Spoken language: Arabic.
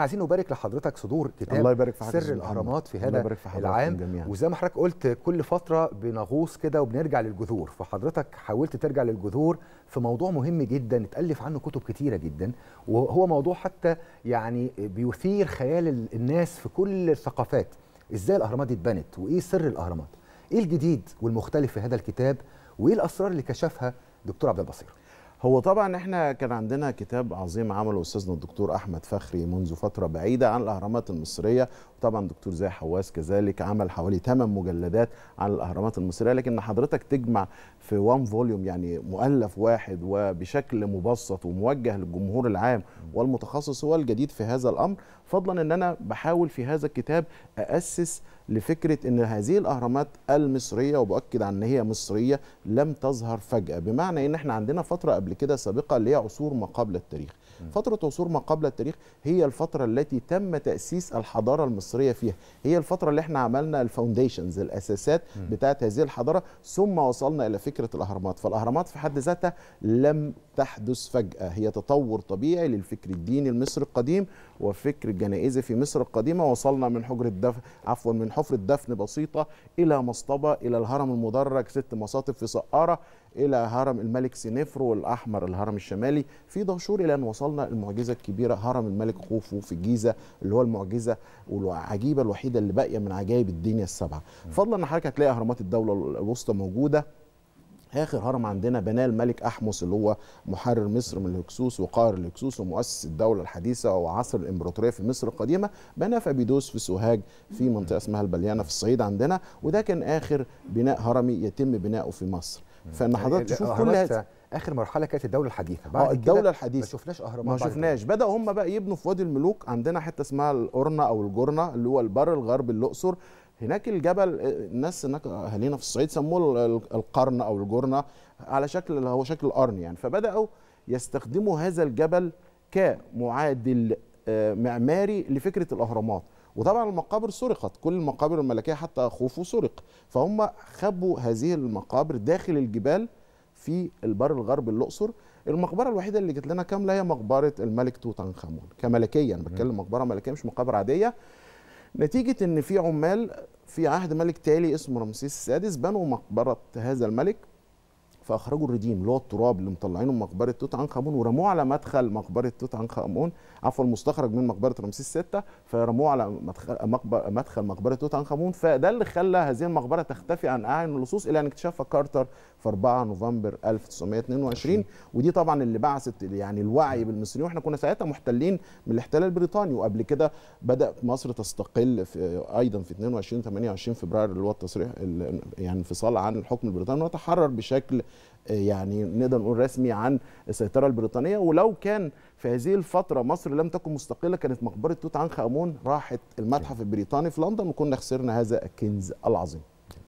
احنا عايزين نبارك لحضرتك صدور كتاب الله يبارك في سر الاهرامات في هذا في العام جميعا. وزي ما حضرتك قلت كل فتره بنغوص كده وبنرجع للجذور فحضرتك حاولت ترجع للجذور في موضوع مهم جدا اتالف عنه كتب كتيره جدا وهو موضوع حتى يعني بيثير خيال الناس في كل الثقافات ازاي الاهرامات دي اتبنت وايه سر الاهرامات ايه الجديد والمختلف في هذا الكتاب وايه الاسرار اللي كشفها دكتور عبد البصير هو طبعا احنا كان عندنا كتاب عظيم عمله استاذنا الدكتور احمد فخري منذ فتره بعيده عن الاهرامات المصريه وطبعا دكتور زي حواس كذلك عمل حوالي 8 مجلدات عن الاهرامات المصريه لكن حضرتك تجمع في وان فوليوم يعني مؤلف واحد وبشكل مبسط وموجه للجمهور العام والمتخصص هو الجديد في هذا الامر فضلا ان انا بحاول في هذا الكتاب اسس لفكرة أن هذه الأهرامات المصرية وبأكد على أن هي مصرية لم تظهر فجأة بمعنى أن احنا عندنا فترة قبل كده سابقة اللي هي عصور ما قبل التاريخ فترة عصور ما قبل التاريخ هي الفترة التي تم تأسيس الحضارة المصرية فيها هي الفترة اللي احنا عملنا الفاونديشنز الأساسات بتاعة هذه الحضارة ثم وصلنا إلى فكرة الأهرامات فالأهرامات في حد ذاتها لم تحدث فجأة هي تطور طبيعي للفكر الديني المصري القديم وفكر الجنائزي في مصر القديمة وصلنا من حجرة دفن عفوا من حفرة دفن بسيطة إلى مصطبة إلى الهرم المدرج ست مصاطب في سقارة إلى هرم الملك سينفرو الأحمر الهرم الشمالي في دهشور إلى أن وصلنا المعجزة الكبيرة هرم الملك خوفو في الجيزة اللي هو المعجزة العجيبة الوحيدة اللي باقية من عجائب الدنيا السبعة فضلا أن حضرتك هتلاقي أهرامات الدولة الوسطى موجودة اخر هرم عندنا بناه الملك احمس اللي هو محرر مصر من الهكسوس وقائر الهكسوس ومؤسس الدوله الحديثه وعصر الامبراطوريه في مصر القديمه بناه في ابيدوس في سوهاج في منطقه اسمها البليانه في الصعيد عندنا وده كان اخر بناء هرمي يتم بناؤه في مصر فان حضرتك يعني تشوف كل هذا اخر مرحله كانت الدوله الحديثه بعد آه، الدوله الحديثه ما شفناش اهرامات ما شفناش بداوا هم بقى يبنوا في وادي الملوك عندنا حته اسمها القرنه او الجرنه اللي هو البر الغرب الاقصر هناك الجبل آه، الناس هناك اهالينا في الصعيد سموه القرن او الجرنه على شكل اللي هو شكل قرن يعني فبداوا يستخدموا هذا الجبل كمعادل آه، معماري لفكره الاهرامات وطبعا المقابر سرقت كل المقابر الملكيه حتى خوفو سرق فهم خبوا هذه المقابر داخل الجبال في البر الغرب الاقصر المقبره الوحيده اللي جت لنا كامله هي مقبره الملك توت عنخ امون كملكيه انا بتكلم مقبره ملكيه مش مقابر عاديه نتيجه ان في عمال في عهد ملك تالي اسمه رمسيس السادس بنوا مقبره هذا الملك فاخرجوا الرديم اللي هو التراب اللي مطلعينه من مقبره توت عنخ امون ورموه على مدخل مقبره توت عنخ امون عفوا المستخرج من مقبره رمسيس الستة فرموه على مدخل مدخل مقبره توت عنخ امون فده اللي خلى هذه المقبره تختفي عن اعين اللصوص الى ان اكتشفها كارتر في 4 نوفمبر 1922 ودي طبعا اللي بعثت يعني الوعي بالمصريين واحنا كنا ساعتها محتلين من الاحتلال البريطاني وقبل كده بدات مصر تستقل في ايضا في 22 28 فبراير اللي هو التصريح يعني انفصال عن الحكم البريطاني وتحرر بشكل يعني نقدر نقول رسمي عن السيطره البريطانيه ولو كان في هذه الفتره مصر لم تكن مستقله كانت مقبره توت عنخ امون راحت المتحف البريطاني في لندن وكنا خسرنا هذا الكنز العظيم